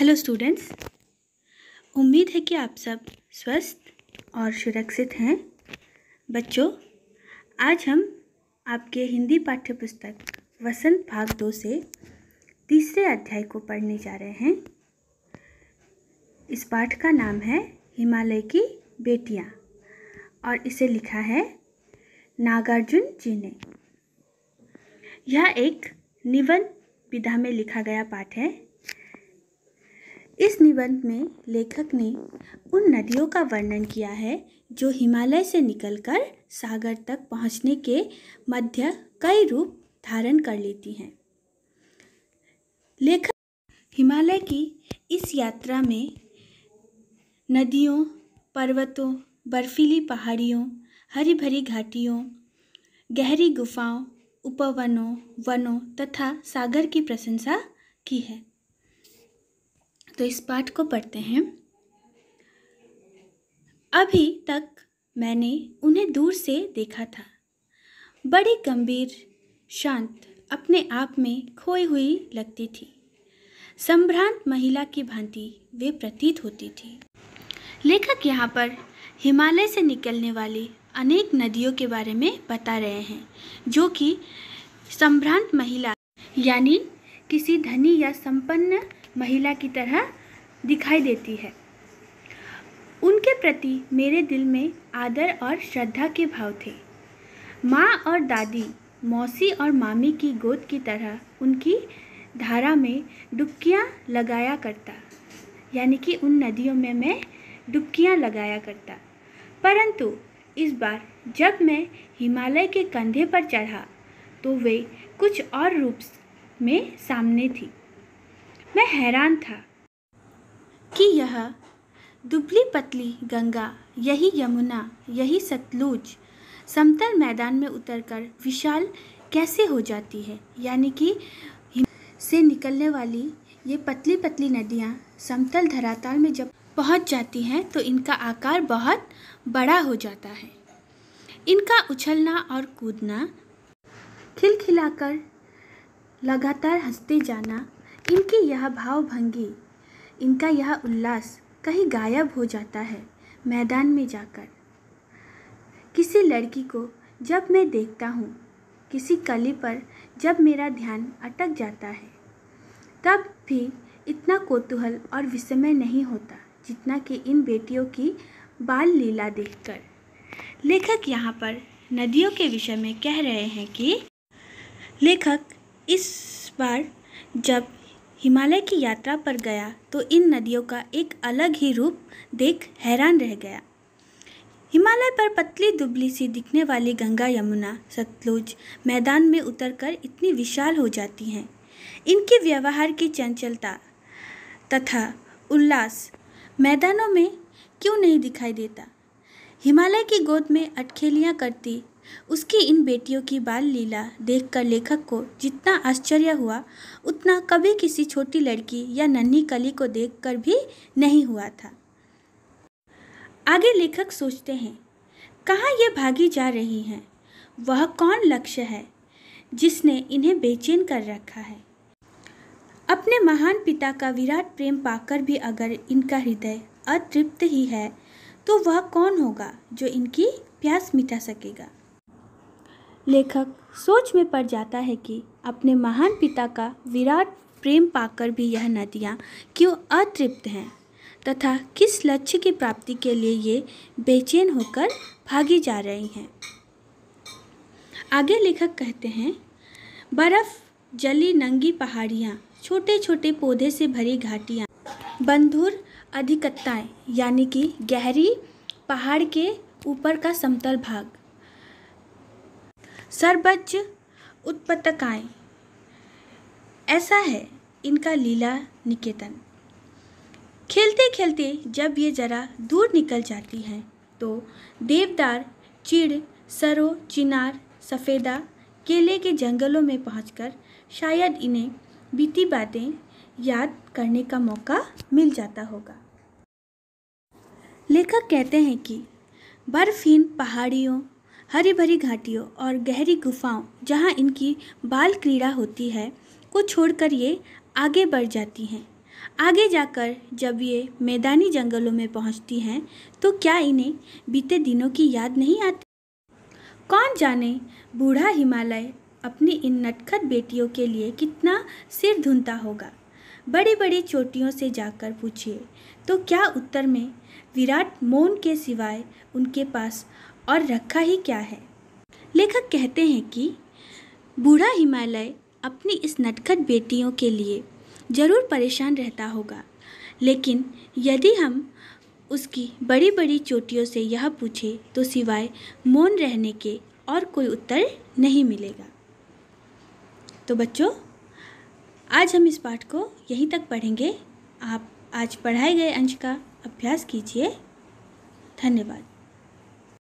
hello students उम्मीद है कि आप सब स्वस्थ और सुरक्षित हैं बच्चों आज हम आपके हिंदी पाठ्य पुस्तक वसंत भाग दो से तीसरे अध्याय को पढ़ने जा रहे हैं इस पाठ का नाम है हिमालय की बेटियां और इसे लिखा है नागार्जुन जी ने यह एक निवन विधा में लिखा गया पाठ है इस निबंध में लेखक ने उन नदियों का वर्णन किया है जो हिमालय से निकलकर सागर तक पहुंचने के मध्य कई रूप धारण कर लेती हैं लेखक हिमालय की इस यात्रा में नदियों पर्वतों बर्फीली पहाड़ियों हरी भरी घाटियों गहरी गुफाओं उपवनों वनों तथा सागर की प्रशंसा की है तो इस पाठ को पढ़ते हैं अभी तक मैंने उन्हें दूर से देखा था बड़ी गंभीर शांत अपने आप में खोई हुई लगती थी संभ्रांत महिला की भांति वे प्रतीत होती थी लेखक यहाँ पर हिमालय से निकलने वाली अनेक नदियों के बारे में बता रहे हैं जो कि संभ्रांत महिला यानी किसी धनी या संपन्न महिला की तरह दिखाई देती है उनके प्रति मेरे दिल में आदर और श्रद्धा के भाव थे माँ और दादी मौसी और मामी की गोद की तरह उनकी धारा में डुबकियाँ लगाया करता यानी कि उन नदियों में मैं डुबकियाँ लगाया करता परंतु इस बार जब मैं हिमालय के कंधे पर चढ़ा तो वे कुछ और रूप में सामने थी मैं हैरान था कि यह दुबली पतली गंगा यही यमुना यही सतलुज समतल मैदान में उतरकर विशाल कैसे हो जाती है यानी कि से निकलने वाली ये पतली पतली नदियाँ समतल धरातल में जब पहुँच जाती हैं तो इनका आकार बहुत बड़ा हो जाता है इनका उछलना और कूदना खिलखिलाकर लगातार हंसते जाना इनकी यह भावभंगी इनका यह उल्लास कहीं गायब हो जाता है मैदान में जाकर किसी लड़की को जब मैं देखता हूँ किसी कली पर जब मेरा ध्यान अटक जाता है तब भी इतना कोतूहल और विस्मय नहीं होता जितना कि इन बेटियों की बाल लीला देखकर लेखक यहाँ पर नदियों के विषय में कह रहे हैं कि लेखक इस बार जब हिमालय की यात्रा पर गया तो इन नदियों का एक अलग ही रूप देख हैरान रह गया हिमालय पर पतली दुबली सी दिखने वाली गंगा यमुना सतलुज मैदान में उतरकर इतनी विशाल हो जाती हैं इनके व्यवहार की चंचलता तथा उल्लास मैदानों में क्यों नहीं दिखाई देता हिमालय की गोद में अटखेलियाँ करती उसकी इन बेटियों की बाल लीला देखकर लेखक को जितना आश्चर्य हुआ उतना कभी किसी छोटी लड़की या नन्ही कली को देखकर भी नहीं हुआ था आगे लेखक सोचते हैं कहाँ ये भागी जा रही हैं वह कौन लक्ष्य है जिसने इन्हें बेचैन कर रखा है अपने महान पिता का विराट प्रेम पाकर भी अगर इनका हृदय अतृप्त ही है तो वह कौन होगा जो इनकी प्यास मिटा सकेगा लेखक सोच में पड़ जाता है कि अपने महान पिता का विराट प्रेम पाकर भी यह नदियाँ क्यों अतृप्त हैं तथा किस लक्ष्य की प्राप्ति के लिए ये बेचैन होकर भागी जा रही हैं आगे लेखक कहते हैं बर्फ़ जली नंगी पहाड़ियाँ छोटे छोटे पौधे से भरी घाटियाँ बंधुर अधिकताएँ यानी कि गहरी पहाड़ के ऊपर का समतल भाग सरबज उत्पत्तकाएँ ऐसा है इनका लीला निकेतन खेलते खेलते जब ये जरा दूर निकल जाती हैं तो देवदार चिड़ सरो चिनार सफ़ेदा केले के जंगलों में पहुंचकर शायद इन्हें बीती बातें याद करने का मौका मिल जाता होगा लेखक कहते हैं कि बर्फहीन पहाड़ियों हरी भरी घाटियों और गहरी गुफाओं जहाँ इनकी बाल क्रीड़ा होती है को छोड़कर ये आगे बढ़ जाती हैं आगे जाकर जब ये मैदानी जंगलों में पहुँचती हैं तो क्या इन्हें बीते दिनों की याद नहीं आती कौन जाने बूढ़ा हिमालय अपनी इन नटखट बेटियों के लिए कितना सिर धुनता होगा बड़ी बड़ी चोटियों से जाकर पूछिए तो क्या उत्तर में विराट मौन के सिवाय उनके पास और रखा ही क्या है लेखक कहते हैं कि बूढ़ा हिमालय अपनी इस नटखट बेटियों के लिए ज़रूर परेशान रहता होगा लेकिन यदि हम उसकी बड़ी बड़ी चोटियों से यह पूछे तो सिवाय मौन रहने के और कोई उत्तर नहीं मिलेगा तो बच्चों आज हम इस पाठ को यहीं तक पढ़ेंगे आप आज पढ़ाए गए अंश का अभ्यास कीजिए धन्यवाद